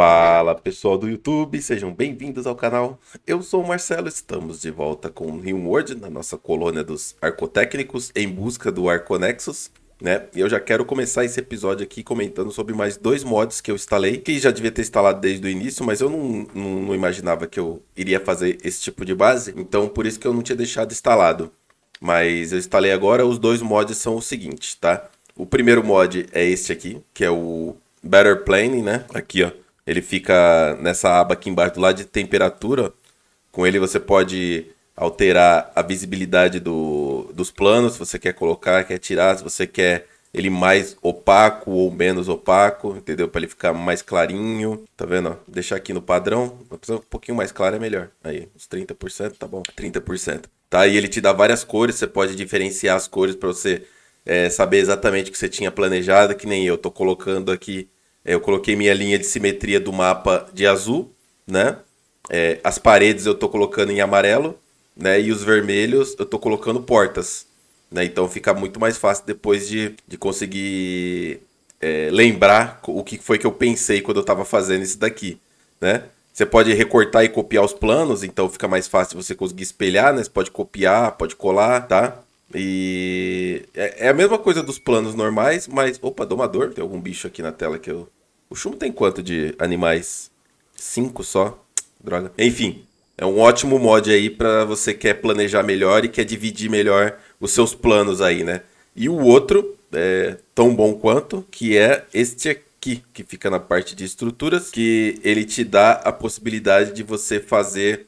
Fala pessoal do YouTube, sejam bem-vindos ao canal. Eu sou o Marcelo, estamos de volta com o World na nossa colônia dos arcotécnicos em busca do Arconexus. Né? E eu já quero começar esse episódio aqui comentando sobre mais dois mods que eu instalei, que já devia ter instalado desde o início, mas eu não, não, não imaginava que eu iria fazer esse tipo de base, então por isso que eu não tinha deixado instalado. Mas eu instalei agora, os dois mods são o seguinte, tá? O primeiro mod é este aqui, que é o Better Planning, né? Aqui, ó ele fica nessa aba aqui embaixo do lado de temperatura. Com ele você pode alterar a visibilidade do, dos planos, se você quer colocar, quer tirar, se você quer ele mais opaco ou menos opaco, entendeu? Para ele ficar mais clarinho, tá vendo? Deixar aqui no padrão, um pouquinho mais claro é melhor. Aí, uns 30%, tá bom? 30%. Tá? E ele te dá várias cores, você pode diferenciar as cores para você é, saber exatamente o que você tinha planejado, que nem eu tô colocando aqui eu coloquei minha linha de simetria do mapa de azul, né? É, as paredes eu estou colocando em amarelo, né? E os vermelhos eu estou colocando portas, né? Então fica muito mais fácil depois de, de conseguir é, lembrar o que foi que eu pensei quando eu estava fazendo isso daqui, né? Você pode recortar e copiar os planos, então fica mais fácil você conseguir espelhar, né? Você pode copiar, pode colar, tá? E é, é a mesma coisa dos planos normais, mas. Opa, domador, tem algum bicho aqui na tela que eu o chumbo tem quanto de animais? Cinco só? Droga. Enfim, é um ótimo mod aí para você quer planejar melhor e quer dividir melhor os seus planos aí, né? E o outro, é tão bom quanto, que é este aqui, que fica na parte de estruturas, que ele te dá a possibilidade de você fazer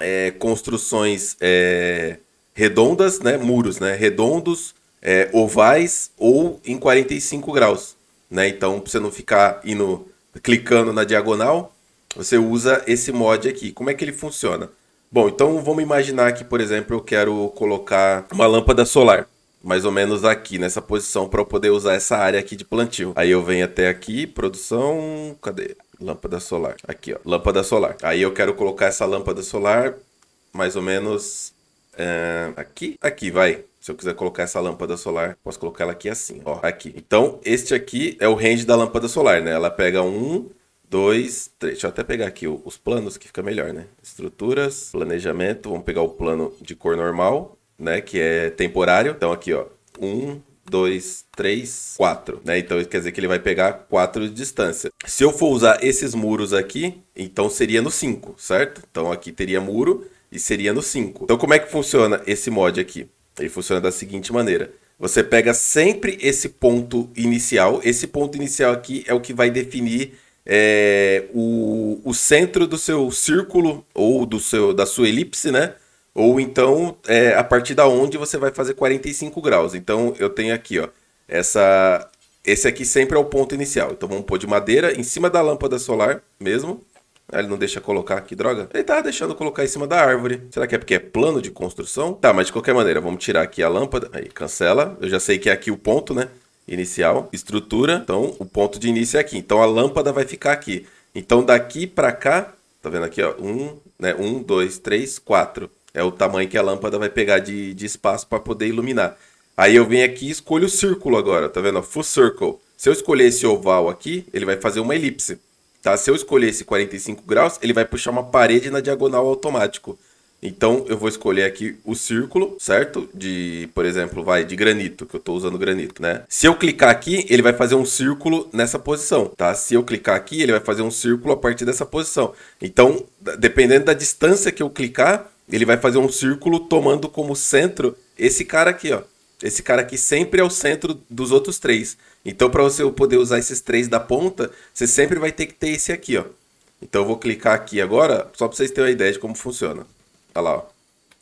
é, construções é, redondas, né? Muros, né? Redondos, é, ovais ou em 45 graus. Né? Então, para você não ficar indo, clicando na diagonal, você usa esse mod aqui. Como é que ele funciona? Bom, então vamos imaginar que, por exemplo, eu quero colocar uma lâmpada solar. Mais ou menos aqui, nessa posição, para eu poder usar essa área aqui de plantio. Aí eu venho até aqui, produção... Cadê? Lâmpada solar. Aqui, ó. Lâmpada solar. Aí eu quero colocar essa lâmpada solar mais ou menos... É, aqui? Aqui, vai se eu quiser colocar essa lâmpada solar, posso colocar ela aqui assim, ó, aqui. Então, este aqui é o range da lâmpada solar, né? Ela pega um, dois, três. Deixa eu até pegar aqui os planos que fica melhor, né? Estruturas, planejamento. Vamos pegar o plano de cor normal, né? Que é temporário. Então, aqui, ó, um, dois, três, quatro, né? Então quer dizer que ele vai pegar quatro de distância. Se eu for usar esses muros aqui, então seria no 5, certo? Então aqui teria muro e seria no 5. Então como é que funciona esse mod aqui? Ele funciona da seguinte maneira: você pega sempre esse ponto inicial. Esse ponto inicial aqui é o que vai definir é, o, o centro do seu círculo ou do seu da sua elipse, né? Ou então é, a partir da onde você vai fazer 45 graus. Então eu tenho aqui, ó, essa esse aqui sempre é o ponto inicial. Então vamos pôr de madeira em cima da lâmpada solar mesmo. Ah, ele não deixa colocar que droga. Ele tava tá deixando colocar em cima da árvore. Será que é porque é plano de construção? Tá, mas de qualquer maneira, vamos tirar aqui a lâmpada. Aí, cancela. Eu já sei que é aqui o ponto, né? Inicial, estrutura. Então, o ponto de início é aqui. Então, a lâmpada vai ficar aqui. Então, daqui para cá, tá vendo aqui, ó? Um, né? Um, dois, três, quatro. É o tamanho que a lâmpada vai pegar de, de espaço para poder iluminar. Aí eu venho aqui e escolho o círculo agora, tá vendo? Full circle. Se eu escolher esse oval aqui, ele vai fazer uma elipse. Tá? Se eu escolher esse 45 graus, ele vai puxar uma parede na diagonal automático. Então eu vou escolher aqui o círculo, certo? De, por exemplo, vai de granito, que eu estou usando granito, né? Se eu clicar aqui, ele vai fazer um círculo nessa posição, tá? Se eu clicar aqui, ele vai fazer um círculo a partir dessa posição. Então, dependendo da distância que eu clicar, ele vai fazer um círculo tomando como centro esse cara aqui, ó esse cara aqui sempre é o centro dos outros três. Então, para você poder usar esses três da ponta, você sempre vai ter que ter esse aqui, ó. Então, eu vou clicar aqui agora, só para vocês terem uma ideia de como funciona. Olha tá lá, ó.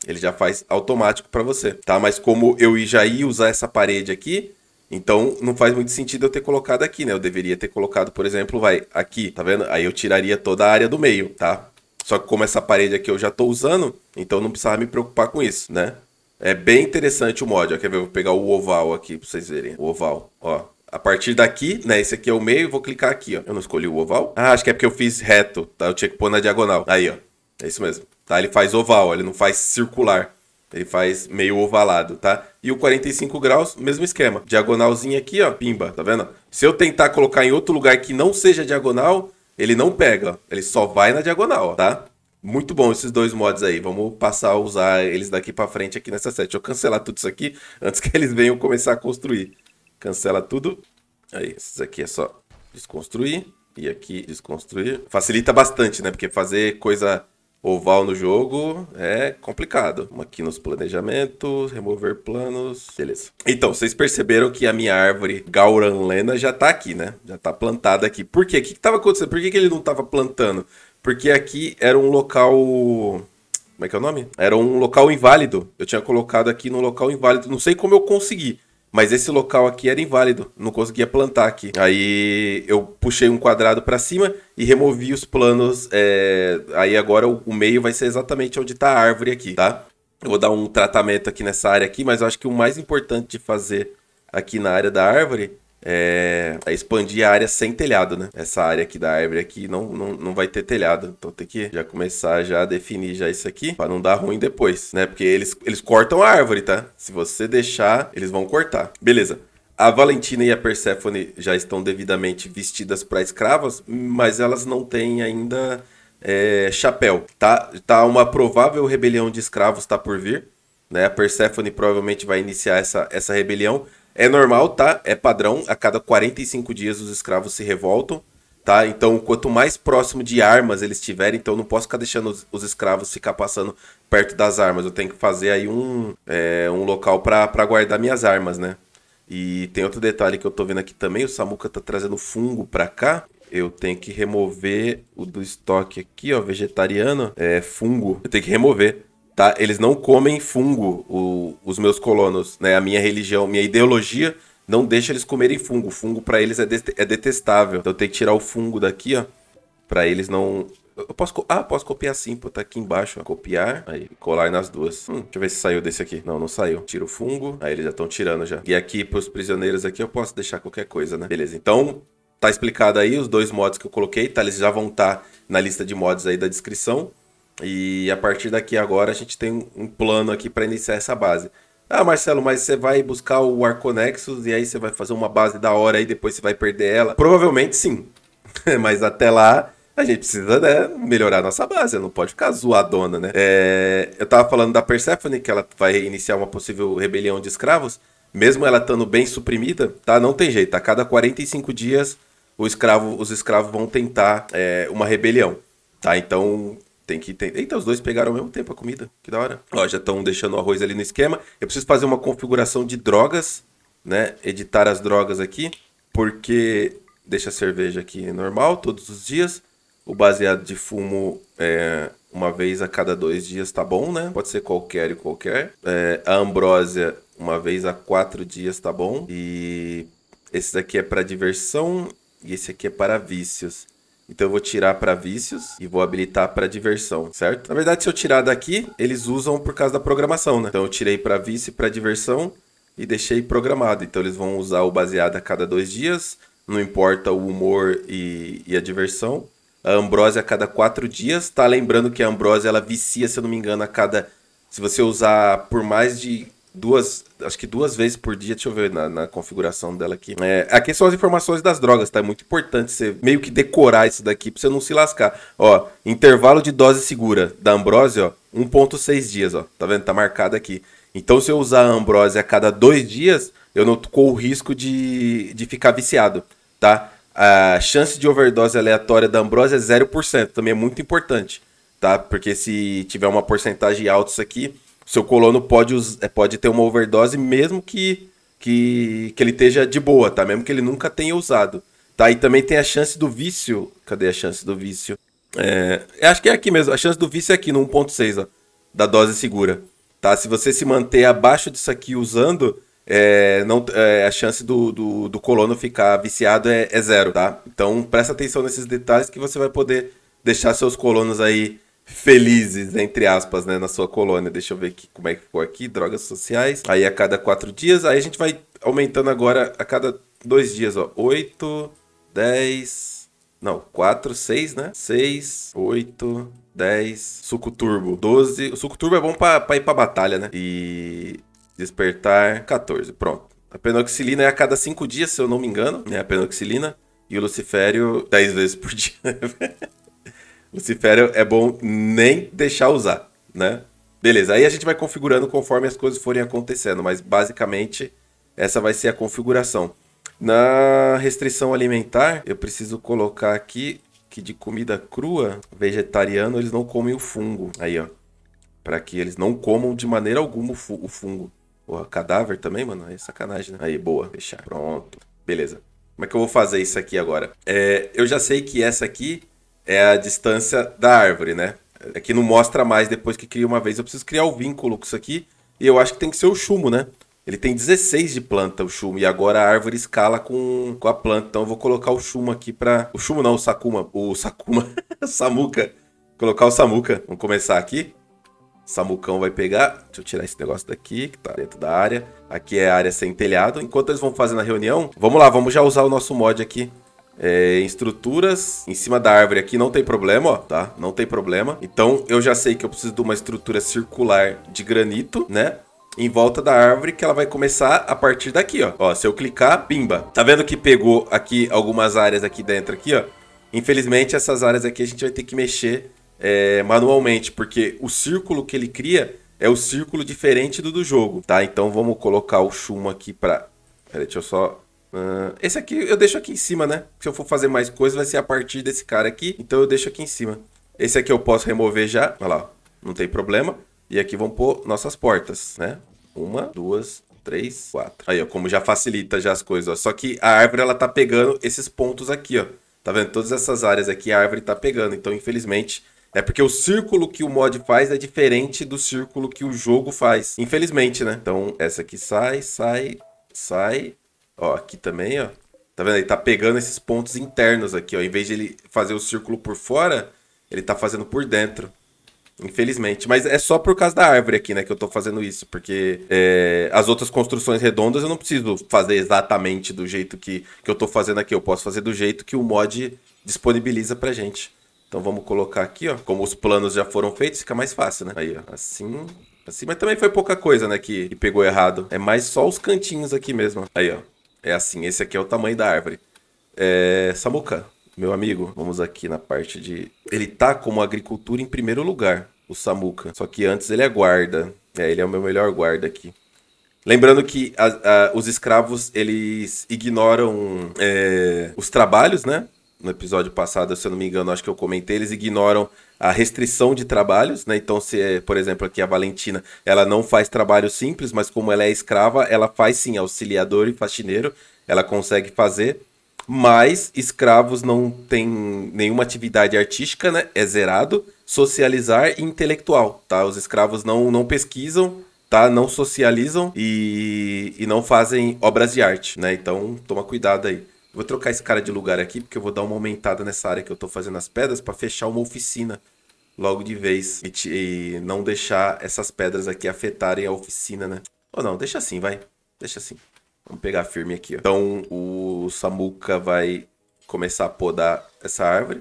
Ele já faz automático para você, tá? Mas como eu já ia usar essa parede aqui, então não faz muito sentido eu ter colocado aqui, né? Eu deveria ter colocado, por exemplo, vai aqui, tá vendo? Aí eu tiraria toda a área do meio, tá? Só que como essa parede aqui eu já estou usando, então não precisava me preocupar com isso, né? É bem interessante o mod, ó. Quer ver? vou pegar o oval aqui pra vocês verem. O oval, ó. A partir daqui, né? Esse aqui é o meio, vou clicar aqui, ó. Eu não escolhi o oval. Ah, acho que é porque eu fiz reto, tá? Eu tinha que pôr na diagonal. Aí, ó. É isso mesmo, tá? Ele faz oval, ó. ele não faz circular. Ele faz meio ovalado, tá? E o 45 graus, mesmo esquema. Diagonalzinha aqui, ó. Pimba, tá vendo? Se eu tentar colocar em outro lugar que não seja diagonal, ele não pega, Ele só vai na diagonal, ó, tá? Muito bom esses dois mods aí. Vamos passar a usar eles daqui para frente aqui nessa set. Deixa eu cancelar tudo isso aqui antes que eles venham começar a construir. Cancela tudo. Aí, esses aqui é só desconstruir. E aqui desconstruir. Facilita bastante, né? Porque fazer coisa oval no jogo é complicado. Aqui nos planejamentos, remover planos, beleza. Então, vocês perceberam que a minha árvore Gauran Lena já tá aqui, né? Já tá plantada aqui. Por quê? O que, que tava acontecendo? Por que, que ele não tava plantando? porque aqui era um local. Como é que é o nome? Era um local inválido. Eu tinha colocado aqui no local inválido. Não sei como eu consegui. Mas esse local aqui era inválido, não conseguia plantar aqui. Aí eu puxei um quadrado para cima e removi os planos. É... Aí agora o meio vai ser exatamente onde está a árvore aqui, tá? Eu vou dar um tratamento aqui nessa área aqui, mas eu acho que o mais importante de fazer aqui na área da árvore é, é, expandir a área sem telhado, né? Essa área aqui da árvore aqui não, não, não vai ter telhado. Então tem que já começar já a definir já isso aqui para não dar ruim depois, né? Porque eles, eles cortam a árvore, tá? Se você deixar, eles vão cortar. Beleza. A Valentina e a Persephone já estão devidamente vestidas para escravas, mas elas não têm ainda é, chapéu. Tá, tá uma provável rebelião de escravos tá por vir. Né? A Persephone provavelmente vai iniciar essa, essa rebelião, é normal, tá? É padrão. A cada 45 dias os escravos se revoltam, tá? Então, quanto mais próximo de armas eles estiverem, então eu não posso ficar deixando os, os, escravos ficar passando perto das armas. Eu tenho que fazer aí um, é, um local para guardar minhas armas, né? E tem outro detalhe que eu tô vendo aqui também. O Samuca tá trazendo fungo pra cá. Eu tenho que remover o do estoque aqui, ó, vegetariano. É fungo. Eu tenho que remover tá? Eles não comem fungo, o, os meus colonos, né? A minha religião, minha ideologia não deixa eles comerem fungo. fungo para eles é, de, é detestável. Então eu tenho que tirar o fungo daqui, ó, para eles não eu posso, ah, posso copiar sim, pô, tá aqui embaixo, ó. Copiar, aí, colar nas duas. Hum, deixa eu ver se saiu desse aqui. Não, não saiu. Tira o fungo, aí eles já estão tirando já. E aqui, pros prisioneiros aqui, eu posso deixar qualquer coisa, né? Beleza, então, tá explicado aí os dois mods que eu coloquei, tá? Eles já vão estar tá na lista de mods aí da descrição. E a partir daqui agora a gente tem um plano aqui para iniciar essa base. Ah, Marcelo, mas você vai buscar o Arconexus e aí você vai fazer uma base da hora e depois você vai perder ela? Provavelmente sim. mas até lá a gente precisa né, melhorar nossa base, não pode ficar zoadona, né? É, eu tava falando da Persephone, que ela vai iniciar uma possível rebelião de escravos. Mesmo ela estando bem suprimida, tá? Não tem jeito. A cada 45 dias, o escravo, os escravos vão tentar é, uma rebelião, tá? Então, tem que ter. Eita, os dois pegaram ao mesmo tempo a comida. Que da hora. Ó, já estão deixando o arroz ali no esquema. Eu preciso fazer uma configuração de drogas, né? Editar as drogas aqui, porque deixa a cerveja aqui normal todos os dias. O baseado de fumo é uma vez a cada dois dias, tá bom, né? Pode ser qualquer e qualquer. É, a ambrósia, uma vez a quatro dias, tá bom. E esse daqui é para diversão e esse aqui é para vícios. Então eu vou tirar para vícios e vou habilitar para diversão, certo? Na verdade, se eu tirar daqui, eles usam por causa da programação, né? Então eu tirei para vício e para diversão e deixei programado. Então eles vão usar o baseado a cada dois dias, não importa o humor e, e a diversão. A Ambrose a cada quatro dias, tá? Lembrando que a Ambrose ela vicia, se eu não me engano, a cada. Se você usar por mais de duas, acho que duas vezes por dia, deixa eu ver na, na configuração dela aqui. É, aqui são as informações das drogas, tá? É muito importante você meio que decorar isso daqui pra você não se lascar. Ó, intervalo de dose segura da Ambrose, ó, 1.6 dias, ó. Tá vendo? Tá marcado aqui. Então, se eu usar a Ambrose a cada dois dias, eu não corro o risco de, de ficar viciado, tá? A chance de overdose aleatória da Ambrose é 0%, também é muito importante, tá? Porque se tiver uma porcentagem alta isso aqui, seu colono pode, eh, pode ter uma overdose mesmo que, que, que ele esteja de boa, tá? Mesmo que ele nunca tenha usado. Tá? E também tem a chance do vício. Cadê a chance do vício? É, acho que é aqui mesmo. A chance do vício é aqui no 1.6, ó. Da dose segura. Tá? Se você se manter abaixo disso aqui usando, é, não, é, a chance do, do, do, colono ficar viciado é, é, zero, tá? Então presta atenção nesses detalhes que você vai poder deixar seus colonos aí felizes, entre aspas, né, na sua colônia. Deixa eu ver aqui como é que ficou aqui, drogas sociais. Aí a cada quatro dias, aí a gente vai aumentando agora a cada dois dias, ó. Oito, dez... Não, quatro, seis, né? Seis, oito, dez suco turbo, doze O suco turbo é bom pra, pra ir pra batalha, né? E despertar, 14, pronto. A penoxilina é a cada cinco dias, se eu não me engano, né? A penoxilina. E o lucifério dez vezes por dia. Lucifério é bom nem deixar usar, né? Beleza, aí a gente vai configurando conforme as coisas forem acontecendo, mas basicamente essa vai ser a configuração. Na restrição alimentar, eu preciso colocar aqui que de comida crua, vegetariano, eles não comem o fungo. Aí, ó. Para que eles não comam de maneira alguma o fungo. Porra, cadáver também, mano? Aí é sacanagem, né? Aí, boa. Fechar. Pronto. Beleza. Como é que eu vou fazer isso aqui agora? É, eu já sei que essa aqui é a distância da árvore, né? Aqui é não mostra mais depois que cria uma vez. Eu preciso criar o um vínculo com isso aqui. E eu acho que tem que ser o chumo, né? Ele tem 16 de planta, o chumo. E agora a árvore escala com, com a planta. Então eu vou colocar o chumo aqui para O chumo não, o sakuma. O sakuma. samuca. Colocar o samuca. Vamos começar aqui. Samucão vai pegar. Deixa eu tirar esse negócio daqui, que tá dentro da área. Aqui é a área sem telhado. Enquanto eles vão fazendo a reunião, vamos lá, vamos já usar o nosso mod aqui. É, em estruturas, em cima da árvore aqui não tem problema, ó, tá? Não tem problema. Então eu já sei que eu preciso de uma estrutura circular de granito, né? em volta da árvore que ela vai começar a partir daqui, ó. Ó, se eu clicar, pimba. Tá vendo que pegou aqui algumas áreas aqui dentro aqui, ó? Infelizmente, essas áreas aqui a gente vai ter que mexer é, manualmente, porque o círculo que ele cria é o círculo diferente do do jogo, tá? Então vamos colocar o chumbo aqui pra... Peraí, deixa eu só Uh, esse aqui eu deixo aqui em cima, né? Se eu for fazer mais coisas, vai ser a partir desse cara aqui. Então eu deixo aqui em cima. Esse aqui eu posso remover já. Olha lá, não tem problema. E aqui vão pôr nossas portas, né? Uma, duas, três, quatro. Aí, ó, como já facilita já as coisas, ó. Só que a árvore, ela tá pegando esses pontos aqui, ó. Tá vendo? Todas essas áreas aqui a árvore tá pegando. Então, infelizmente, é porque o círculo que o mod faz é diferente do círculo que o jogo faz. Infelizmente, né? Então, essa aqui sai, sai, sai, Ó, aqui também, ó. Tá vendo? Ele tá pegando esses pontos internos aqui, ó. Em vez de ele fazer o círculo por fora, ele tá fazendo por dentro. Infelizmente. Mas é só por causa da árvore aqui, né? Que eu tô fazendo isso. Porque é, as outras construções redondas eu não preciso fazer exatamente do jeito que, que eu tô fazendo aqui. Eu posso fazer do jeito que o mod disponibiliza pra gente. Então vamos colocar aqui, ó. Como os planos já foram feitos, fica mais fácil, né? Aí, ó. Assim, assim. Mas também foi pouca coisa, né? Que, que pegou errado. É mais só os cantinhos aqui mesmo. Aí, ó. É assim, esse aqui é o tamanho da árvore. É, Samuca, meu amigo, vamos aqui na parte de. Ele tá como agricultura em primeiro lugar, o Samuca. Só que antes ele é guarda. É, ele é o meu melhor guarda aqui. Lembrando que a, a, os escravos, eles ignoram é, os trabalhos, né? no episódio passado, se eu não me engano, acho que eu comentei, eles ignoram a restrição de trabalhos, né? Então, se, eh, por exemplo, aqui a Valentina, ela não faz trabalho simples, mas como ela é escrava, ela faz sim é auxiliador e faxineiro, ela consegue fazer, mas escravos não têm nenhuma atividade artística, né? É zerado, socializar e intelectual, tá? Os escravos não, não pesquisam, tá? Não socializam e, e não fazem obras de arte, né? Então, toma cuidado aí. Vou trocar esse cara de lugar aqui, porque eu vou dar uma aumentada nessa área que eu tô fazendo as pedras para fechar uma oficina logo de vez e, e, não deixar essas pedras aqui afetarem a oficina, né? Ou não, deixa assim, vai. Deixa assim. Vamos pegar firme aqui, ó. Então o Samuca vai começar a podar essa árvore.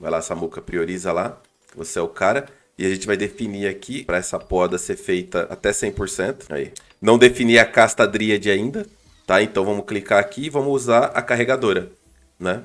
Vai lá, Samuca, prioriza lá. Você é o cara. E a gente vai definir aqui para essa poda ser feita até 100%. Aí. Não defini a casta dríade ainda, Tá? Então vamos clicar aqui e vamos usar a carregadora, né?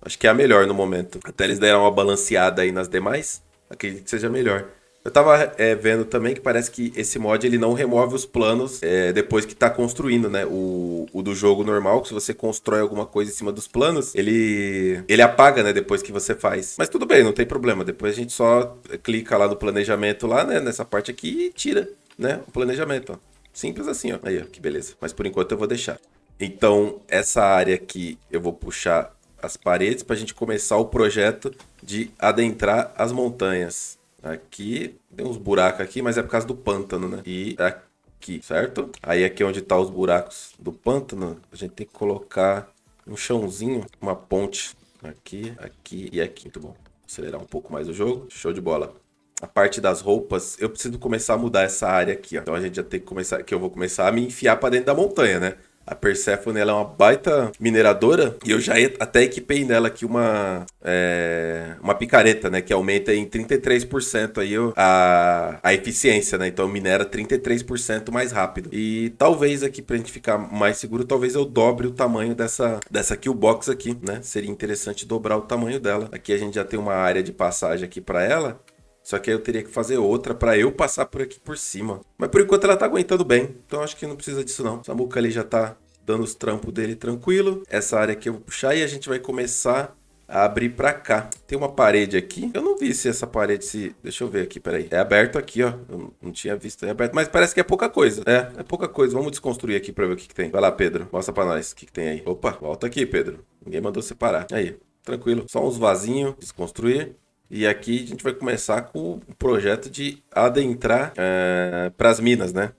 Acho que é a melhor no momento. Até eles deram uma balanceada aí nas demais. Acredito que seja melhor. Eu tava é, vendo também que parece que esse mod ele não remove os planos é, depois que tá construindo, né? O, o do jogo normal, que se você constrói alguma coisa em cima dos planos, ele, ele apaga, né? Depois que você faz. Mas tudo bem, não tem problema. Depois a gente só clica lá no planejamento, lá, né? Nessa parte aqui e tira, né? O planejamento, ó. Simples assim, ó. Aí, ó, que beleza. Mas por enquanto eu vou deixar. Então, essa área aqui eu vou puxar as paredes para a gente começar o projeto de adentrar as montanhas. Aqui, tem uns buracos aqui, mas é por causa do pântano, né? E aqui, certo? Aí aqui é onde tá os buracos do pântano, a gente tem que colocar um chãozinho, uma ponte. Aqui, aqui e aqui. Muito bom. Acelerar um pouco mais o jogo. Show de bola a parte das roupas, eu preciso começar a mudar essa área aqui, ó. Então a gente já tem que começar, que eu vou começar a me enfiar para dentro da montanha, né? A Persephone ela é uma baita mineradora e eu já até equipei nela aqui uma, é, uma picareta, né? Que aumenta em 33% aí a, a eficiência, né? Então minera 33% mais rápido. E talvez aqui pra gente ficar mais seguro, talvez eu dobre o tamanho dessa, dessa killbox aqui, né? Seria interessante dobrar o tamanho dela. Aqui a gente já tem uma área de passagem aqui para ela. Só que aí eu teria que fazer outra para eu passar por aqui por cima. Mas por enquanto ela tá aguentando bem. Então acho que não precisa disso não. Essa muca ali já tá dando os trampos dele tranquilo. Essa área aqui eu vou puxar e a gente vai começar a abrir para cá. Tem uma parede aqui. Eu não vi se essa parede se... Deixa eu ver aqui, peraí. É aberto aqui, ó. Eu não tinha visto. É aberto, mas parece que é pouca coisa. É, é pouca coisa. Vamos desconstruir aqui para ver o que, que, tem. Vai lá, Pedro. Mostra para nós o que, que tem aí. Opa, volta aqui, Pedro. Ninguém mandou separar. Aí, tranquilo. Só uns vasinhos. Desconstruir. E aqui a gente vai começar com o projeto de adentrar uh, eh, para as minas, né?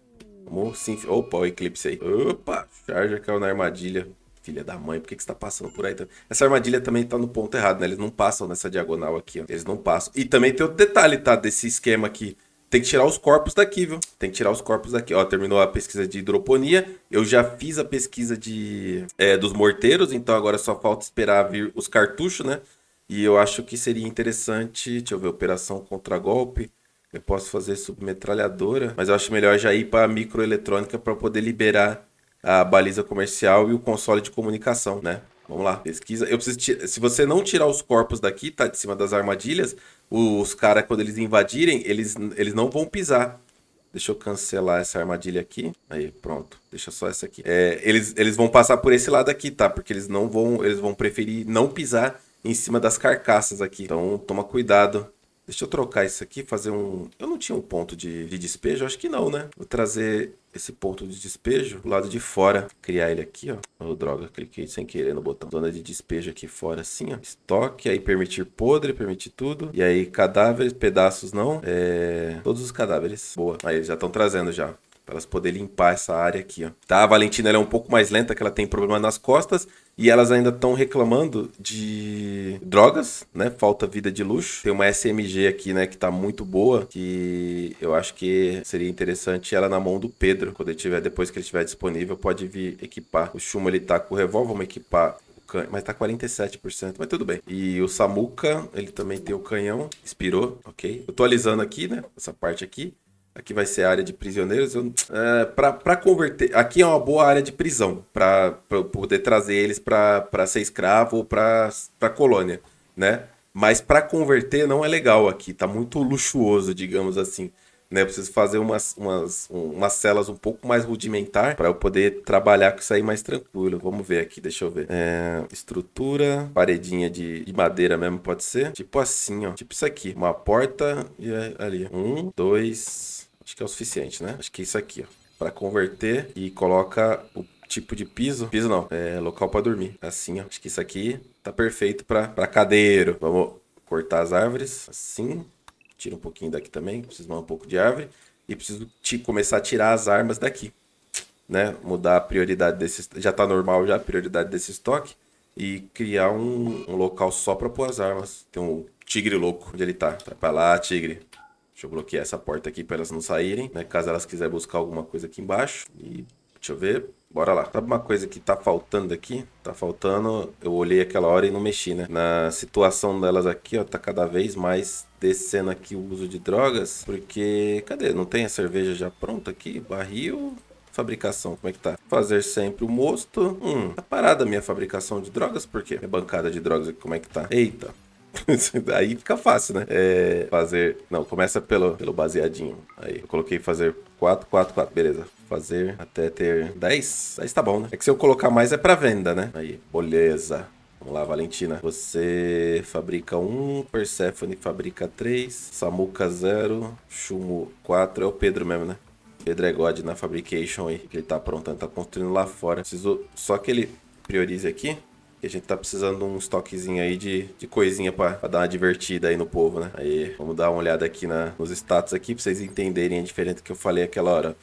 Opa, o eclipse aí. Opa, Charger caiu na armadilha. Filha da mãe, por que, que você tá passando por aí? Então, essa armadilha também tá no ponto errado, né? Eles não passam nessa diagonal aqui, ó. Eles não passam. E também tem outro detalhe, tá? Desse esquema aqui. Tem que tirar os corpos daqui, viu? Tem que tirar os corpos daqui. Ó, terminou a pesquisa de hidroponia. Eu já fiz a pesquisa de é, dos morteiros, então agora só falta esperar vir os cartuchos, né? E eu acho que seria interessante, deixa eu ver, operação contra-golpe. Eu posso fazer submetralhadora, mas eu acho melhor já ir para microeletrônica para poder liberar a baliza comercial e o console de comunicação, né? Vamos lá, pesquisa. Eu preciso Se você não tirar os corpos daqui, tá? De cima das armadilhas, os caras, quando eles invadirem, eles, eles não vão pisar. Deixa eu cancelar essa armadilha aqui. Aí, pronto. Deixa só essa aqui. É, eles, eles vão passar por esse lado aqui, tá? Porque eles não vão. Eles vão preferir não pisar em cima das carcaças aqui. Então toma cuidado. Deixa eu trocar isso aqui, fazer um... Eu não tinha um ponto de, de despejo? Acho que não, né? Vou trazer esse ponto de despejo do lado de fora. Criar ele aqui, ó. Oh, droga, cliquei sem querer no botão. Zona de despejo aqui fora, assim, ó. Estoque, aí permitir podre, permitir tudo. E aí cadáveres, pedaços não. É... Todos os cadáveres. Boa. Aí eles já estão trazendo já para elas poderem limpar essa área aqui, ó. Tá, a Valentina é um pouco mais lenta, que ela tem problema nas costas. E elas ainda estão reclamando de drogas, né? Falta vida de luxo. Tem uma SMG aqui, né, que tá muito boa, que eu acho que seria interessante ela na mão do Pedro, quando ele tiver, depois que ele estiver disponível, pode vir equipar. O Chuma ele tá com o revólver, vamos equipar o mas tá 47%, mas tudo bem. E o Samuka, ele também tem o canhão, expirou, ok? Eu tô alisando aqui, né? Essa parte aqui. Aqui vai ser a área de prisioneiros. é, para converter. Aqui é uma boa área de prisão, para poder trazer eles para ser escravo ou para colônia, né? Mas para converter não é legal aqui, tá muito luxuoso, digamos assim. Né, eu preciso fazer umas, umas, umas celas um pouco mais rudimentar para eu poder trabalhar com isso aí mais tranquilo. Vamos ver aqui, deixa eu ver. É, estrutura, paredinha de, de, madeira mesmo, pode ser? Tipo assim, ó. Tipo isso aqui. Uma porta e é ali. Um, dois, Acho que é o suficiente, né? Acho que é isso aqui, ó. Pra converter e coloca o tipo de piso. Piso não, é local para dormir. Assim, ó. Acho que isso aqui tá perfeito pra, pra cadeiro. Vamos cortar as árvores, assim. Tira um pouquinho daqui também, preciso mais um pouco de árvore. E preciso começar a tirar as armas daqui, né? Mudar a prioridade desse... Já tá normal já a prioridade desse estoque. E criar um, um local só pra pôr as armas. Tem um tigre louco onde ele tá. Vai pra lá, tigre. Deixa eu bloquear essa porta aqui para elas não saírem, né? Caso elas quiserem buscar alguma coisa aqui embaixo. E deixa eu ver. Bora lá. Sabe uma coisa que tá faltando aqui? Tá faltando... Eu olhei aquela hora e não mexi, né? Na situação delas aqui, ó, tá cada vez mais descendo aqui o uso de drogas. Porque... Cadê? Não tem a cerveja já pronta aqui? Barril... Fabricação, como é que tá? Fazer sempre o mosto. Hum, tá parada a minha fabricação de drogas, quê? minha bancada de drogas aqui, como é que tá? Eita, Aí fica fácil, né? É fazer. Não, começa pelo, pelo baseadinho. Aí eu coloquei fazer 4, 4, 4. Beleza. Fazer até ter 10. 10 tá bom, né? É que se eu colocar mais é pra venda, né? Aí, beleza. Vamos lá, Valentina. Você fabrica 1, um, Persephone fabrica 3, Samuca 0, Chumo 4. É o Pedro mesmo, né? Pedro é God na Fabrication aí, ele tá aprontando, tá construindo lá fora. Preciso só que ele priorize aqui. E a gente tá precisando de um estoquezinho aí de, de coisinha pra, pra, dar uma divertida aí no povo, né? Aí vamos dar uma olhada aqui na, nos status aqui pra vocês entenderem a diferença que eu falei aquela hora.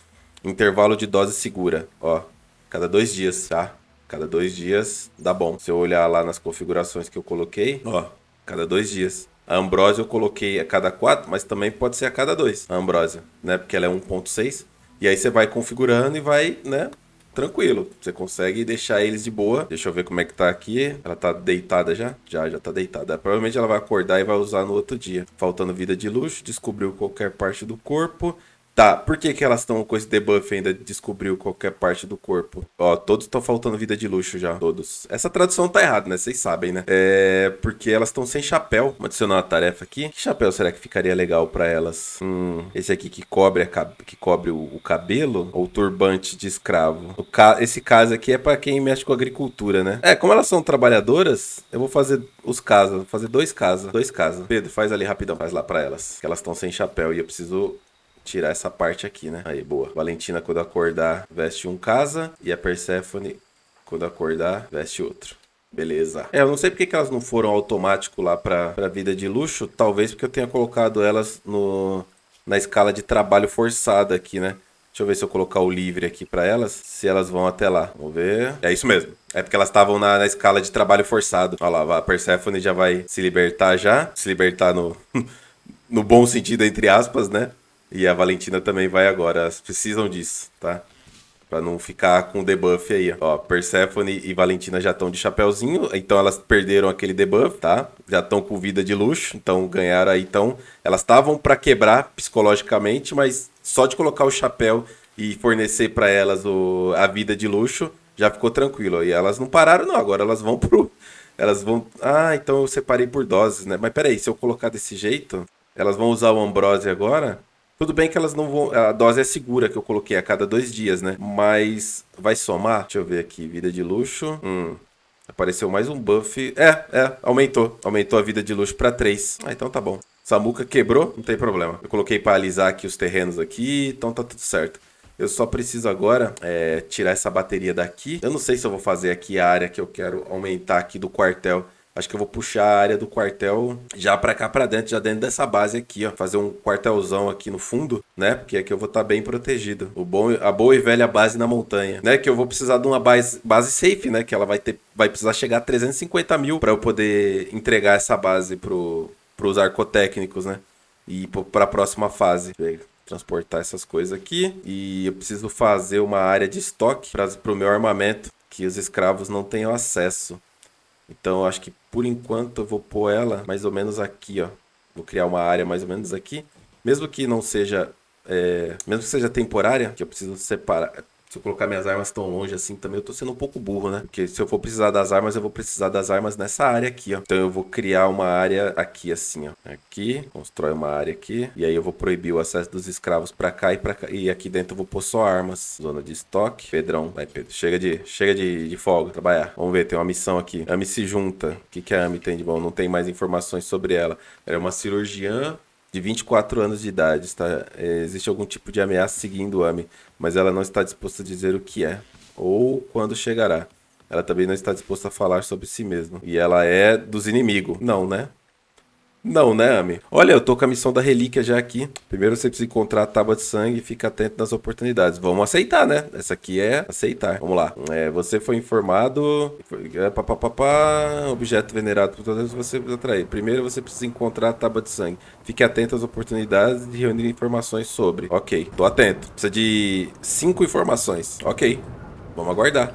Intervalo de dose segura, ó. Cada dois dias, tá? Cada dois dias dá bom. Se eu olhar lá nas configurações que eu coloquei, ó, cada dois dias. A Ambrosia eu coloquei a cada quatro, mas também pode ser a cada dois. a Ambrosia, né? Porque ela é 1.6. E aí você vai configurando e vai, né, tranquilo. Você consegue deixar eles de boa. Deixa eu ver como é que tá aqui. Ela tá deitada já? Já, já tá deitada. Provavelmente ela vai acordar e vai usar no outro dia. Faltando vida de luxo, descobriu qualquer parte do corpo. Tá, por que, que elas estão com esse debuff ainda? Descobriu qualquer parte do corpo. Ó, todos estão faltando vida de luxo já. Todos. Essa tradução tá errada, né? Vocês sabem, né? É. Porque elas estão sem chapéu. Vou adicionar uma tarefa aqui. Que chapéu será que ficaria legal para elas? Hum. Esse aqui que cobre, a cab... que cobre o, o cabelo? Ou turbante de escravo? Ca... Esse caso aqui é para quem mexe com agricultura, né? É, como elas são trabalhadoras, eu vou fazer os casas. Vou fazer dois casas. Dois casas. Pedro, faz ali rapidão. Faz lá para elas. Que elas estão sem chapéu e eu preciso tirar essa parte aqui, né? Aí, boa. Valentina, quando acordar, veste um casa. E a Persephone, quando acordar, veste outro. Beleza. É, eu não sei porque que elas não foram automático lá pra, pra vida de luxo. Talvez porque eu tenha colocado elas no, na escala de trabalho forçado aqui, né? Deixa eu ver se eu colocar o livre aqui para elas, se elas vão até lá. Vamos ver. É isso mesmo. É porque elas estavam na, na, escala de trabalho forçado. Olha lá, a Persephone já vai se libertar já. Se libertar no, no bom sentido, entre aspas, né? E a Valentina também vai agora. Elas precisam disso, tá? Pra não ficar com o debuff aí. Ó, Persephone e Valentina já estão de chapéuzinho. Então elas perderam aquele debuff, tá? Já estão com vida de luxo. Então ganharam aí. Então elas estavam para quebrar psicologicamente. Mas só de colocar o chapéu e fornecer para elas o, a vida de luxo, já ficou tranquilo. E elas não pararam, não. Agora elas vão pro. Elas vão. Ah, então eu separei por doses, né? Mas peraí, se eu colocar desse jeito, elas vão usar o Ambrose agora? Tudo bem que elas não vão. A dose é segura que eu coloquei a cada dois dias, né? Mas vai somar. Deixa eu ver aqui. Vida de luxo. Hum. Apareceu mais um buff. É, é, aumentou. Aumentou a vida de luxo para três. Ah, então tá bom. Samuca quebrou, não tem problema. Eu coloquei para alisar aqui os terrenos aqui, então tá tudo certo. Eu só preciso agora é, tirar essa bateria daqui. Eu não sei se eu vou fazer aqui a área que eu quero aumentar aqui do quartel Acho que eu vou puxar a área do quartel já para cá para dentro, já dentro dessa base aqui, ó. Fazer um quartelzão aqui no fundo, né? Porque aqui eu vou estar tá bem protegido. O bom, a boa e velha base na montanha, né? Que eu vou precisar de uma base, base safe, né? Que ela vai ter, vai precisar chegar a 350 mil para eu poder entregar essa base pro, os arcotécnicos, né? E para a próxima fase. transportar essas coisas aqui. E eu preciso fazer uma área de estoque para o meu armamento, que os escravos não tenham acesso. Então eu acho que por enquanto eu vou pôr ela mais ou menos aqui, ó. Vou criar uma área mais ou menos aqui. Mesmo que não seja. É, mesmo que seja temporária, que eu preciso separar, se eu colocar minhas armas tão longe assim também, eu tô sendo um pouco burro, né? Porque se eu for precisar das armas, eu vou precisar das armas nessa área aqui, ó. Então eu vou criar uma área aqui assim, ó. Aqui, constrói uma área aqui. E aí eu vou proibir o acesso dos escravos pra cá e pra cá. E aqui dentro eu vou pôr só armas. Zona de estoque. Pedrão. Vai, Pedro. Chega de, chega de, de folga, trabalhar. Vamos ver, tem uma missão aqui. AMI se junta. O que, que a AMI tem de bom? Não tem mais informações sobre ela. Ela é uma cirurgiã de 24 anos de idade. Está, é, existe algum tipo de ameaça seguindo Amy, mas ela não está disposta a dizer o que é ou quando chegará. Ela também não está disposta a falar sobre si mesma. E ela é dos inimigos. Não, né? Não, né, Ami? Olha, eu tô com a missão da relíquia já aqui. Primeiro você precisa encontrar a tábua de sangue e fica atento nas oportunidades. Vamos aceitar, né? Essa aqui é aceitar. Vamos lá. É, você foi informado. É, pá, pá, pá, pá, objeto venerado por todos você precisa atrair. Primeiro você precisa encontrar a tábua de sangue. Fique atento às oportunidades de reunir informações sobre. Ok, tô atento. Precisa de cinco informações. Ok. Vamos aguardar.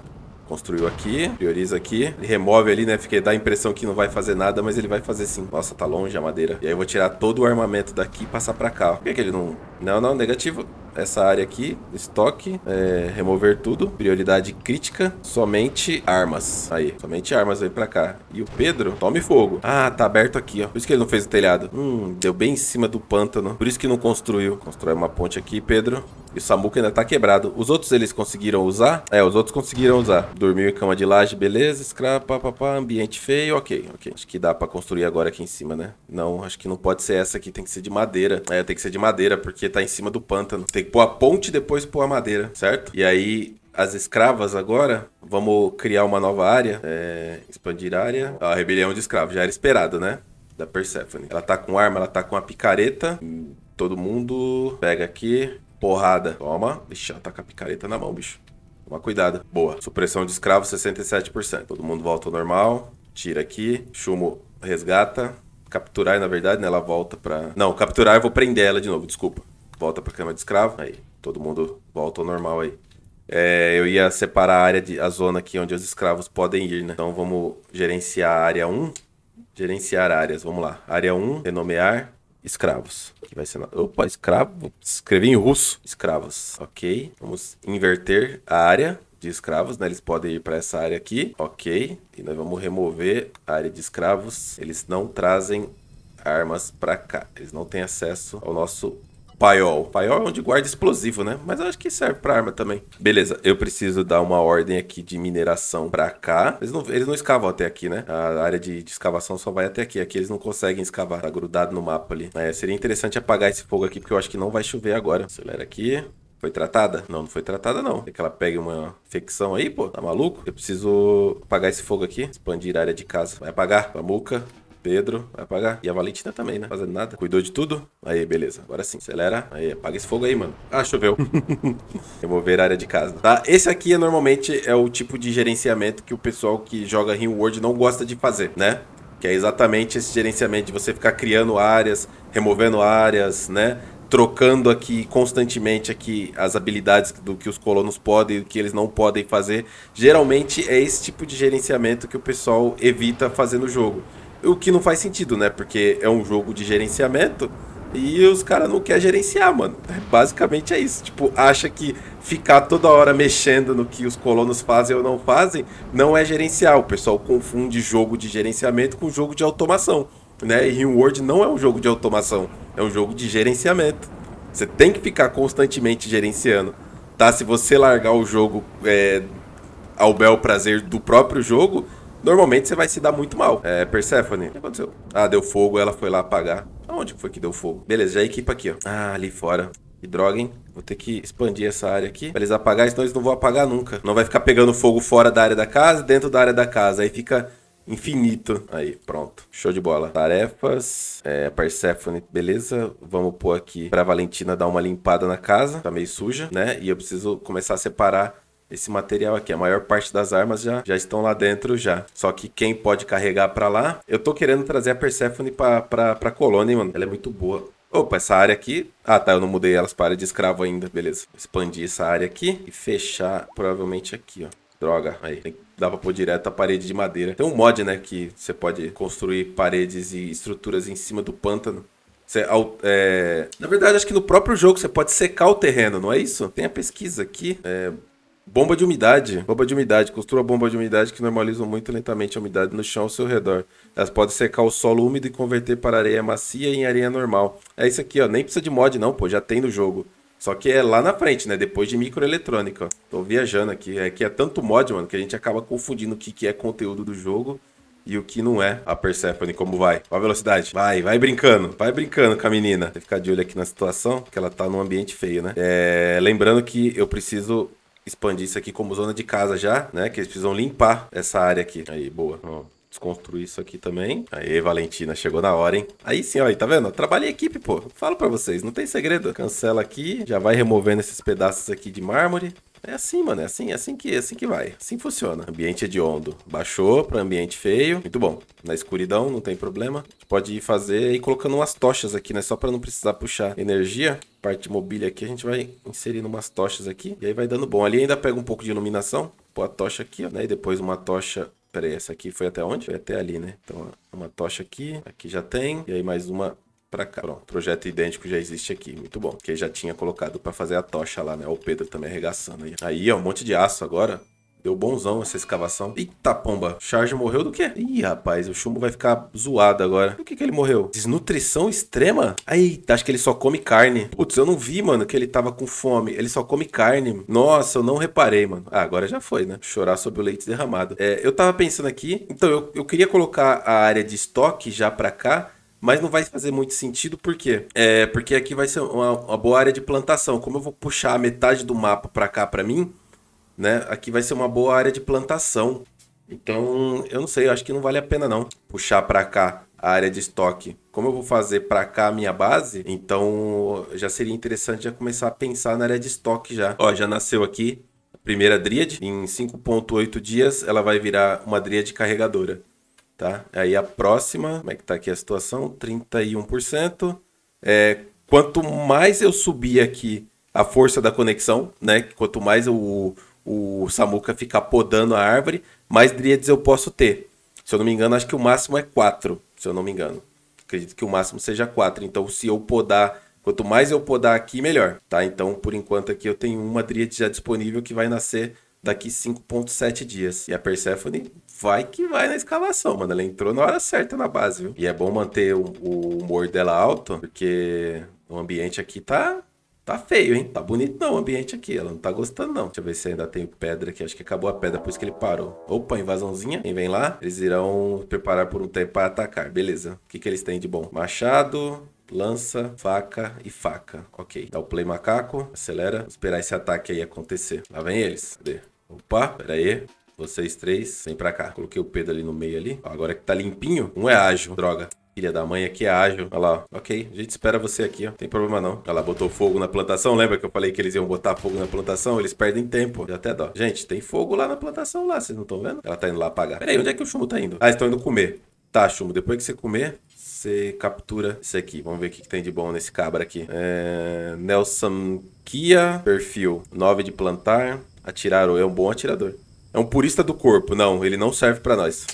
Construiu aqui, prioriza aqui. Ele remove ali, né? Porque dá a impressão que não vai fazer nada, mas ele vai fazer sim. Nossa, tá longe a madeira. E aí eu vou tirar todo o armamento daqui e passar pra cá. Por que, é que ele não... Não, não, negativo essa área aqui, estoque, é, remover tudo, prioridade crítica, somente armas. Aí, somente armas aí pra cá. E o Pedro, tome fogo. Ah, tá aberto aqui, ó. Por isso que ele não fez o telhado. Hum, deu bem em cima do pântano. Por isso que não construiu. Constrói uma ponte aqui, Pedro. E o Samuca ainda tá quebrado. Os outros eles conseguiram usar? É, os outros conseguiram usar dormir em cama de laje, beleza, escrapa, papá, ambiente feio, ok, ok. Acho que dá para construir agora aqui em cima, né? Não, acho que não pode ser essa aqui, tem que ser de madeira. É, tem que ser de madeira, porque tá em cima do pântano. Tem que pôr a ponte e depois pôr a madeira, certo? E aí, as escravas agora, vamos criar uma nova área, é, expandir área. A rebelião de escravos, já era esperado, né? Da Persephone. Ela tá com arma, ela tá com a picareta. Todo mundo pega aqui. Porrada. Toma. Deixa ela tá com a picareta na mão, bicho uma cuidado. Boa. Supressão de escravo, 67%. Todo mundo volta ao normal. Tira aqui. Chumo resgata. Capturar, na verdade, né? Ela volta pra... Não, capturar eu vou prender ela de novo, desculpa. Volta pra cama de escravo. Aí, todo mundo volta ao normal aí. É, eu ia separar a área, de, a zona aqui onde os escravos podem ir, né? Então vamos gerenciar a área 1. Gerenciar áreas, vamos lá. Área 1, renomear escravos. Que vai ser. Opa, escravo. Escrevi em russo. Escravos. Ok. Vamos inverter a área de escravos, né? Eles podem ir para essa área aqui. Ok. E nós vamos remover a área de escravos. Eles não trazem armas para cá. Eles não têm acesso ao nosso paiol. Paiol é onde guarda explosivo, né? Mas eu acho que serve pra arma também. Beleza, eu preciso dar uma ordem aqui de mineração pra cá. Eles não, eles não escavam até aqui, né? A área de, de escavação só vai até aqui. Aqui eles não conseguem escavar, tá grudado no mapa ali. É, seria interessante apagar esse fogo aqui, porque eu acho que não vai chover agora. Acelera aqui. Foi tratada? Não, não foi tratada não. É que ela pega uma infecção aí, pô. Tá maluco? Eu preciso apagar esse fogo aqui. Expandir a área de casa. Vai apagar. Pamuca. Pedro vai apagar. E a Valentina também, né? Fazendo nada. Cuidou de tudo? Aí, beleza. Agora sim. Acelera. Aí, apaga esse fogo aí, mano. Ah, choveu. Remover a área de casa. Tá? Esse aqui, normalmente, é o tipo de gerenciamento que o pessoal que joga Rim World não gosta de fazer, né? Que é exatamente esse gerenciamento de você ficar criando áreas, removendo áreas, né? trocando aqui constantemente aqui as habilidades do que os colonos podem e do que eles não podem fazer. Geralmente é esse tipo de gerenciamento que o pessoal evita fazer no jogo. O que não faz sentido, né? Porque é um jogo de gerenciamento e os caras não querem gerenciar, mano. É, basicamente é isso. Tipo, acha que ficar toda hora mexendo no que os colonos fazem ou não fazem não é gerenciar. O pessoal confunde jogo de gerenciamento com jogo de automação. Né? E World não é um jogo de automação, é um jogo de gerenciamento. Você tem que ficar constantemente gerenciando. Tá? Se você largar o jogo é, ao bel prazer do próprio jogo, Normalmente você vai se dar muito mal. É, Persephone, o que aconteceu? Ah, deu fogo, ela foi lá apagar. Aonde foi que deu fogo? Beleza, já equipa aqui, ó. Ah, ali fora. Que droga, hein? Vou ter que expandir essa área aqui pra eles apagarem, senão eles não vão apagar nunca. Não vai ficar pegando fogo fora da área da casa, dentro da área da casa. Aí fica infinito. Aí, pronto. Show de bola. Tarefas, é, Persephone, beleza? Vamos pôr aqui pra Valentina dar uma limpada na casa. Tá meio suja, né? E eu preciso começar a separar esse material aqui. A maior parte das armas já, já estão lá dentro já. Só que quem pode carregar para lá... Eu tô querendo trazer a Persephone pra, pra, pra colônia, hein, mano. Ela é muito boa. Opa, essa área aqui... Ah, tá, eu não mudei elas para área de escravo ainda, beleza. Expandir essa área aqui e fechar provavelmente aqui, ó. Droga, aí. Dá pra pôr direto a parede de madeira. Tem um mod, né, que você pode construir paredes e estruturas em cima do pântano. Você, é... Na verdade, acho que no próprio jogo você pode secar o terreno, não é isso? Tem a pesquisa aqui. É... Bomba de umidade. Bomba de umidade. Construa bomba de umidade que normaliza muito lentamente a umidade no chão ao seu redor. Elas podem secar o solo úmido e converter para areia macia em areia normal. É isso aqui, ó. Nem precisa de mod, não, pô. Já tem no jogo. Só que é lá na frente, né? Depois de microeletrônica. Ó. Tô viajando aqui. É que é tanto mod, mano, que a gente acaba confundindo o que, que é conteúdo do jogo e o que não é a Persephone, como vai. Qual a velocidade? Vai, vai brincando. Vai brincando com a menina. Tem que ficar de olho aqui na situação, porque ela tá num ambiente feio, né? É... Lembrando que eu preciso expandir isso aqui como zona de casa já, né? Que eles precisam limpar essa área aqui. Aí, boa. Ó, desconstruir isso aqui também. Aí, Valentina, chegou na hora, hein? Aí sim, ó, aí, tá vendo? trabalha em equipe, pô. Falo pra vocês, não tem segredo. Cancela aqui, já vai removendo esses pedaços aqui de mármore. É assim, mano. É assim, é assim que, é assim que vai. É assim funciona. Ambiente hediondo. Baixou para ambiente feio. Muito bom. Na escuridão, não tem problema. Pode ir fazer e colocando umas tochas aqui, né? Só para não precisar puxar energia. Parte mobília aqui, a gente vai inserindo umas tochas aqui. E aí vai dando bom. Ali ainda pega um pouco de iluminação. Pô a tocha aqui, ó, né? E depois uma tocha Peraí, essa aqui foi até onde? Foi até ali, né? Então, uma tocha aqui. Aqui já tem. E aí mais uma para cá. Pronto, projeto idêntico já existe aqui, muito bom. Que já tinha colocado para fazer a tocha lá, né? O Pedro também arregaçando aí. Aí, ó, um monte de aço agora. Deu bonzão essa escavação. Eita pomba, Charge morreu do quê? Ih, rapaz, o chumbo vai ficar zoado agora. Do que que ele morreu? Desnutrição extrema? Eita, acho que ele só come carne. Putz, eu não vi, mano, que ele tava com fome. Ele só come carne. Nossa, eu não reparei, mano. Ah, agora já foi, né? Chorar sobre o leite derramado. É, eu tava pensando aqui... Então, eu, eu queria colocar a área de estoque já pra cá mas não vai fazer muito sentido, por quê? É, porque aqui vai ser uma, uma boa área de plantação. Como eu vou puxar metade do mapa para cá para mim, né? Aqui vai ser uma boa área de plantação. Então, eu não sei, eu acho que não vale a pena não puxar para cá a área de estoque. Como eu vou fazer para cá a minha base, então já seria interessante já começar a pensar na área de estoque já. Ó, já nasceu aqui a primeira dríade. Em 5.8 dias ela vai virar uma dríade carregadora tá? Aí a próxima, como é que tá aqui a situação? 31%. É, quanto mais eu subir aqui a força da conexão, né? Quanto mais o, o Samuca ficar podando a árvore, mais dreads eu posso ter. Se eu não me engano, acho que o máximo é 4, se eu não me engano. Acredito que o máximo seja 4. Então, se eu podar, quanto mais eu podar aqui, melhor, tá? Então, por enquanto aqui eu tenho uma dread já disponível que vai nascer daqui 5.7 dias. E a Persephone vai que vai na escalação, mano. Ela entrou na hora certa na base, viu? E é bom manter o, o humor dela alto, porque o ambiente aqui tá. Tá feio, hein? Tá bonito não o ambiente aqui. Ela não tá gostando, não. Deixa eu ver se ainda tem pedra aqui. Acho que acabou a pedra, por isso que ele parou. Opa, invasãozinha. Quem vem lá? Eles irão preparar por um tempo para atacar. Beleza. O que, que eles têm de bom? Machado, lança, faca e faca. Ok. Dá o play macaco. Acelera. Vou esperar esse ataque aí acontecer. Lá vem eles. Cadê? Opa, pera aí. Vocês três, vem pra cá. Coloquei o Pedro ali no meio ali. Ó, agora que tá limpinho, um é ágil. Droga. Filha da mãe aqui é ágil. Olha lá, ó. Ok, a gente espera você aqui, ó. tem problema não. Olha lá, botou fogo na plantação. Lembra que eu falei que eles iam botar fogo na plantação? Eles perdem tempo. Deu até dó. Gente, tem fogo lá na plantação lá. Vocês não estão vendo? Ela tá indo lá apagar. Peraí, onde é que o chumbo tá indo? Ah, estão indo comer. Tá, chumbo. Depois que você comer, você captura isso aqui. Vamos ver o que, que, tem de bom nesse cabra aqui. É... Nelson Kia, perfil 9 de plantar. Atirar é um bom atirador. É um purista do corpo. Não, ele não serve para nós.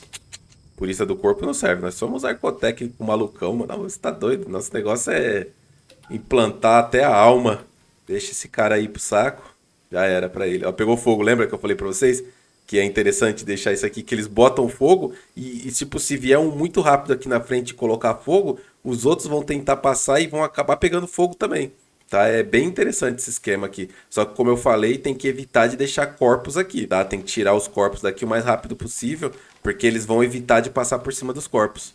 Purista do corpo não serve. Nós somos arcotécnico malucão, mano. Não, você tá doido. Nosso negócio é implantar até a alma. Deixa esse cara aí pro saco. Já era para ele. Ó, pegou fogo, lembra que eu falei para vocês? Que é interessante deixar isso aqui, que eles botam fogo e, e, tipo, se vier um muito rápido aqui na frente e colocar fogo, os outros vão tentar passar e vão acabar pegando fogo também tá? É bem interessante esse esquema aqui. Só que como eu falei, tem que evitar de deixar corpos aqui, tá? Tem que tirar os corpos daqui o mais rápido possível, porque eles vão evitar de passar por cima dos corpos.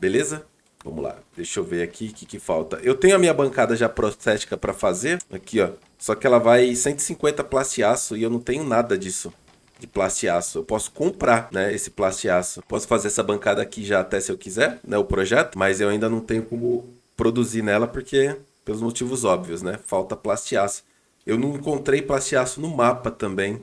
Beleza? Vamos lá, deixa eu ver aqui o que, que falta. Eu tenho a minha bancada já prostética para fazer, aqui ó. Só que ela vai 150 plastiaço e eu não tenho nada disso de plastiaço. Eu posso comprar, né, esse plastiaço. Posso fazer essa bancada aqui já até se eu quiser, né, o projeto. Mas eu ainda não tenho como produzir nela porque pelos motivos óbvios, né? Falta plastiáceo. Eu não encontrei plastiáceo no mapa também.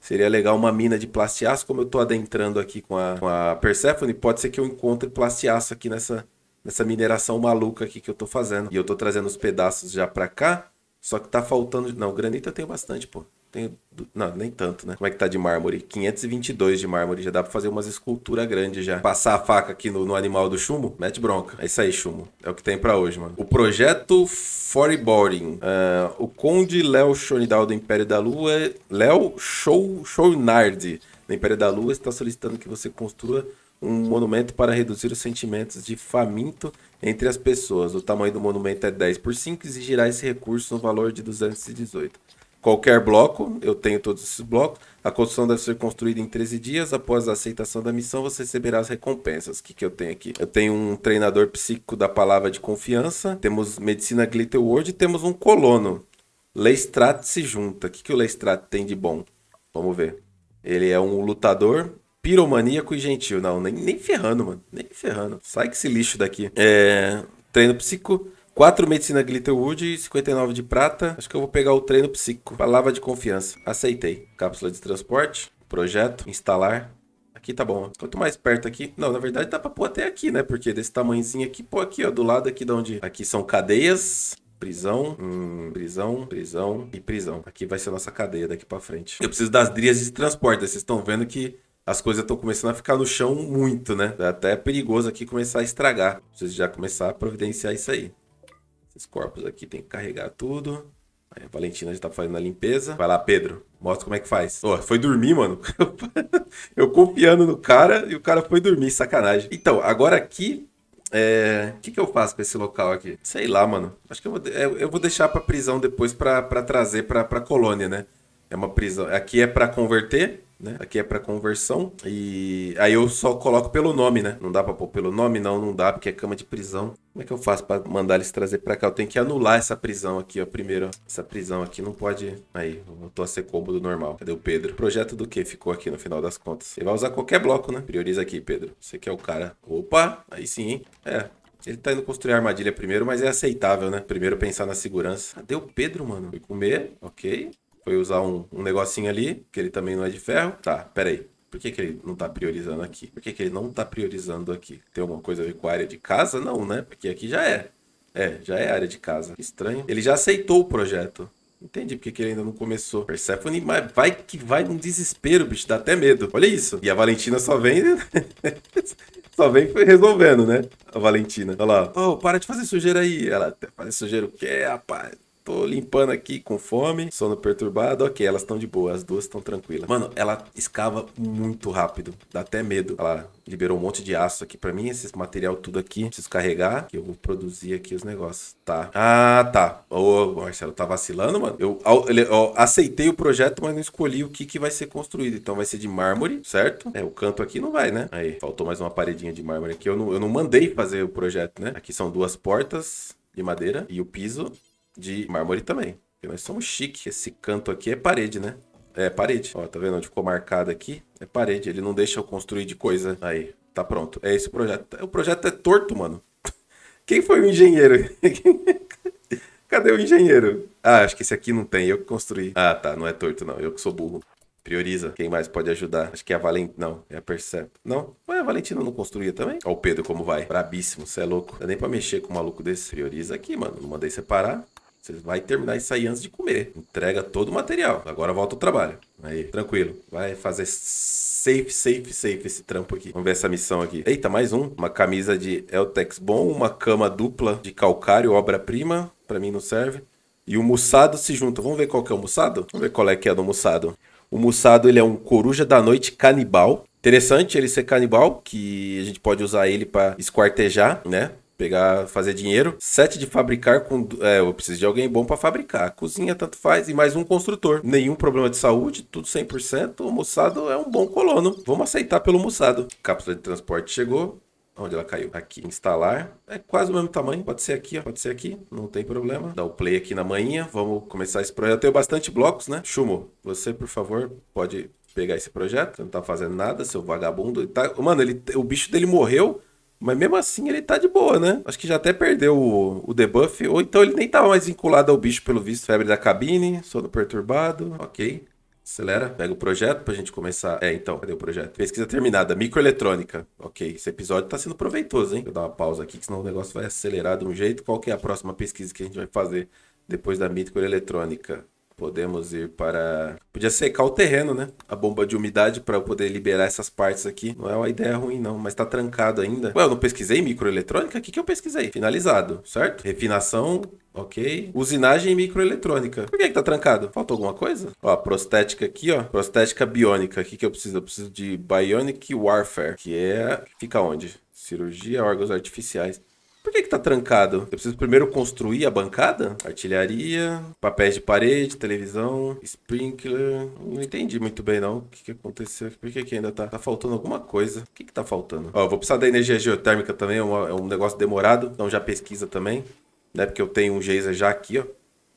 Seria legal uma mina de plastiáceo, como eu estou adentrando aqui com a, com a, Persephone, pode ser que eu encontre plastiáceo aqui nessa, nessa mineração maluca aqui que eu estou fazendo. E eu estou trazendo os pedaços já para cá, só que está faltando... Não, granito eu tenho bastante, pô. Tenho... Não, nem tanto, né? Como é que tá de mármore? 522 de mármore. Já dá pra fazer umas esculturas grandes já. Passar a faca aqui no, no, animal do chumbo? Mete bronca. É isso aí, chumbo. É o que tem pra hoje, mano. O projeto Foreboarding. Uh, ah, o Conde Léo Shonidal do Império da Lua. Léo Show do Império da Lua está solicitando que você construa um monumento para reduzir os sentimentos de faminto entre as pessoas. O tamanho do monumento é 10 por 5 e exigirá esse recurso no valor de 218 qualquer bloco, eu tenho todos esses blocos. A construção deve ser construída em 13 dias. Após a aceitação da missão, você receberá as recompensas. O que, que eu tenho aqui? Eu tenho um treinador psíquico da palavra de confiança. Temos medicina glitter word e temos um colono. Leistrat se junta. O que, que o Leistrat tem de bom? Vamos ver. Ele é um lutador, piromaníaco e gentil. Não, nem, nem ferrando, mano. Nem ferrando. Sai que esse lixo daqui. É... Treino psíquico. 4 medicina Glitterwood, 59 de prata. Acho que eu vou pegar o treino psíquico. Palavra de confiança. Aceitei. Cápsula de transporte. Projeto. Instalar. Aqui tá bom. Quanto mais perto aqui... Não, na verdade dá pra pôr até aqui, né? Porque desse tamanhozinho aqui, pô, aqui, ó. Do lado aqui de onde... Aqui são cadeias. Prisão, hum, prisão, prisão e prisão. Aqui vai ser a nossa cadeia daqui pra frente. Eu preciso das drias de transporte. Vocês estão vendo que as coisas estão começando a ficar no chão muito, né? É até perigoso aqui começar a estragar. Preciso já começar a providenciar isso aí. Esses corpos aqui tem que carregar tudo. Aí a Valentina já tá fazendo a limpeza. Vai lá, Pedro, mostra como é que faz. oh, foi dormir, mano. Eu confiando no cara e o cara foi dormir, sacanagem. Então, agora aqui é... O que, que eu faço com esse local aqui? Sei lá, mano. Acho que eu vou, eu vou deixar pra prisão depois pra, pra trazer pra, pra colônia, né? É uma prisão. Aqui é pra converter né? Aqui é para conversão. E aí eu só coloco pelo nome, né? Não dá para pôr pelo nome, não, não dá, porque é cama de prisão. Como é que eu faço para mandar eles trazer para cá? Eu tenho que anular essa prisão aqui, ó, primeiro. Ó. Essa prisão aqui não pode... Aí, voltou a ser cômodo normal. Cadê o Pedro? Projeto do que ficou aqui no final das contas? Ele vai usar qualquer bloco, né? Prioriza aqui, Pedro. Você que é o cara. Opa, aí sim, hein? É, ele tá indo construir a armadilha primeiro, mas é aceitável, né? Primeiro pensar na segurança. Cadê o Pedro, mano? Fui comer, ok. Foi usar um, um negocinho ali, que ele também não é de ferro. Tá, peraí. Por que, que ele não tá priorizando aqui? Por que, que ele não tá priorizando aqui? Tem alguma coisa a ver com a área de casa? Não, né? Porque aqui já é. É, já é área de casa. Que estranho. Ele já aceitou o projeto. Entendi porque que ele ainda não começou. Persephone mas vai que vai num desespero, bicho. Dá até medo. Olha isso. E a Valentina só vem. Né? só vem resolvendo, né? A Valentina. Olha lá. Ô, oh, para de fazer sujeira aí. Ela, fazer sujeira o quê, rapaz? tô limpando aqui com fome, sono perturbado. Ok, elas estão de boa, as duas estão tranquilas. Mano, ela escava muito rápido, dá até medo. Ela liberou um monte de aço aqui para mim, esse material tudo aqui. Preciso carregar, que eu vou produzir aqui os negócios. Tá. Ah, tá. Ô, oh, Marcelo, tá vacilando, mano? Eu, eu, eu, aceitei o projeto, mas não escolhi o que, que vai ser construído. Então vai ser de mármore, certo? É, o canto aqui não vai, né? Aí, faltou mais uma paredinha de mármore aqui. Eu não, eu não mandei fazer o projeto, né? Aqui são duas portas de madeira e o piso de mármore também. nós somos chique. Esse canto aqui é parede, né? É parede. Ó, tá vendo onde ficou marcado aqui? É parede. Ele não deixa eu construir de coisa. Aí, tá pronto. É esse o projeto. O projeto é torto, mano. Quem foi o engenheiro? Cadê o engenheiro? Ah, acho que esse aqui não tem. Eu que construí. Ah, tá. Não é torto, não. Eu que sou burro. Prioriza. Quem mais pode ajudar? Acho que é a Valentina. Não, é a Percep. Não? Mas a Valentina não construía também? Ó o Pedro como vai. Brabíssimo. Você é louco. Não dá nem pra mexer com um maluco desse. Prioriza aqui, mano. Não mandei separar. Você vai terminar isso aí antes de comer. Entrega todo o material. Agora volta ao trabalho. Aí, tranquilo. Vai fazer safe, safe, safe esse trampo aqui. Vamos ver essa missão aqui. Eita, mais um. Uma camisa de Eltex Bom, uma cama dupla de calcário, obra-prima. Pra mim não serve. E o mussado se junta. Vamos ver qual que é o mussado? Vamos ver qual é que é do mussado. O mussado, ele é um coruja da noite canibal. Interessante ele ser canibal, que a gente pode usar ele para esquartejar, né? pegar, fazer dinheiro. Sete de fabricar com. É, eu preciso de alguém bom para fabricar. Cozinha, tanto faz. E mais um construtor. Nenhum problema de saúde, tudo 100%. O moçado é um bom colono. Vamos aceitar pelo moçado. Cápsula de transporte chegou. Onde ela caiu? Aqui, instalar. É quase o mesmo tamanho. Pode ser aqui, ó. pode ser aqui. Não tem problema. Dá o play aqui na manhã. Vamos começar esse projeto. Eu tenho bastante blocos, né? Chumo, você, por favor, pode pegar esse projeto. Você não tá fazendo nada, seu vagabundo. Tá... Mano, ele... o bicho dele morreu mas mesmo assim ele tá de boa, né? Acho que já até perdeu o, o debuff. Ou então ele nem tava tá mais vinculado ao bicho, pelo visto. Febre da cabine, sono perturbado. Ok. Acelera, pega o projeto pra gente começar. É, então, cadê o projeto? Pesquisa terminada, microeletrônica. Ok, esse episódio tá sendo proveitoso, hein? Vou dar uma pausa aqui, que senão o negócio vai acelerar de um jeito. Qual que é a próxima pesquisa que a gente vai fazer depois da microeletrônica? Podemos ir para. Podia secar o terreno, né? A bomba de umidade para poder liberar essas partes aqui. Não é uma ideia ruim, não, mas tá trancado ainda. Ué, eu não pesquisei microeletrônica? O que, que eu pesquisei? Finalizado, certo? Refinação Ok. Usinagem e microeletrônica. Por que, é que tá trancado? Falta alguma coisa? Ó, prostética aqui, ó. Prostética biônica. O que, que eu preciso? Eu preciso de Bionic Warfare, que é. Fica onde? Cirurgia, órgãos artificiais. Por que, que tá trancado? Eu preciso primeiro construir a bancada? Artilharia, papéis de parede, televisão, sprinkler. Não entendi muito bem, não. O que, que aconteceu? Por que, que ainda tá, tá faltando alguma coisa? O que, que tá faltando? Ó, vou precisar da energia geotérmica também, é um, é um negócio demorado. Então já pesquisa também, né? Porque eu tenho um geyser já aqui, ó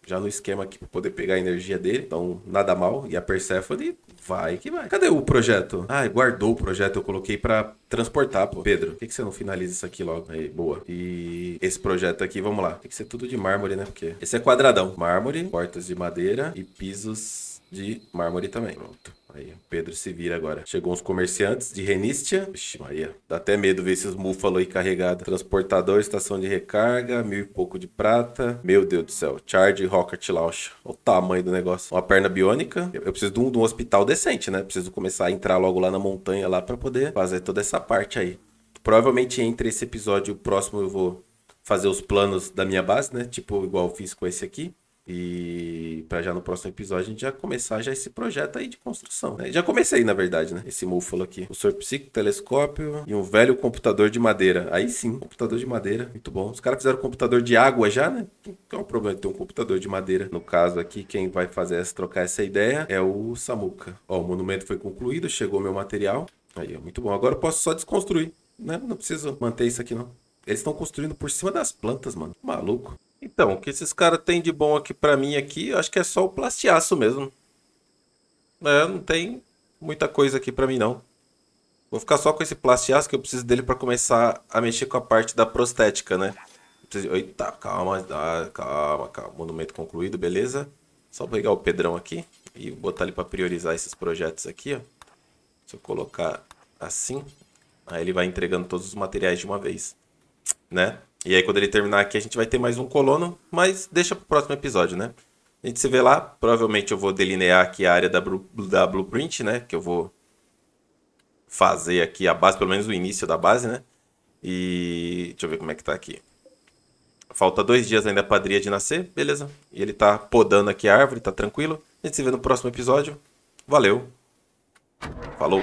já no esquema aqui para poder pegar a energia dele, então nada mal. E a Persephone Vai que vai. Cadê o projeto? Ah, guardou o projeto, eu coloquei pra transportar, pô. Pedro, por que, que você não finaliza isso aqui logo? Aí, boa. E esse projeto aqui, vamos lá. Tem que ser tudo de mármore, né? Porque esse é quadradão. Mármore, portas de madeira e pisos de mármore também. Pronto. Aí o Pedro se vira agora. Chegou uns comerciantes de Renistia. Vixe, Maria. Dá até medo ver esses múfalo aí carregados. Transportador, estação de recarga, mil e pouco de prata. Meu Deus do céu. Charge Rocket Launch. Olha o tamanho do negócio. Uma perna biônica. Eu preciso de um, de um hospital decente, né? Preciso começar a entrar logo lá na montanha lá para poder fazer toda essa parte aí. Provavelmente entre esse episódio e o próximo eu vou fazer os planos da minha base, né? Tipo, igual eu fiz com esse aqui. E para já no próximo episódio a gente já começar já esse projeto aí de construção. Né? Já comecei, na verdade, né? Esse múfalo aqui. O Sorpsic, telescópio e um velho computador de madeira. Aí sim, computador de madeira. Muito bom. Os caras fizeram computador de água já, né? Qual é o problema de ter um computador de madeira? No caso aqui, quem vai fazer essa, trocar essa ideia é o Samuca. Ó, o monumento foi concluído, chegou meu material. Aí, ó, muito bom. Agora eu posso só desconstruir, né? Não preciso manter isso aqui, não. Eles estão construindo por cima das plantas, mano. Maluco. Então, o que esses caras têm de bom aqui para mim aqui, eu acho que é só o plastiaço mesmo. É, não tem muita coisa aqui para mim não. Vou ficar só com esse plastiaço que eu preciso dele para começar a mexer com a parte da prostética, né? Oi, Eita, calma, calma, calma. Monumento concluído, beleza? Só pegar o Pedrão aqui e botar ele para priorizar esses projetos aqui, ó. Se eu colocar assim, aí ele vai entregando todos os materiais de uma vez, né? E aí, quando ele terminar aqui, a gente vai ter mais um colono, mas deixa para o próximo episódio, né? A gente se vê lá. Provavelmente eu vou delinear aqui a área da, da Blueprint, né? Que eu vou fazer aqui a base, pelo menos o início da base, né? E deixa eu ver como é que tá aqui. Falta dois dias ainda para a Dria de nascer, beleza. E ele tá podando aqui a árvore, tá tranquilo. A gente se vê no próximo episódio. Valeu. Falou.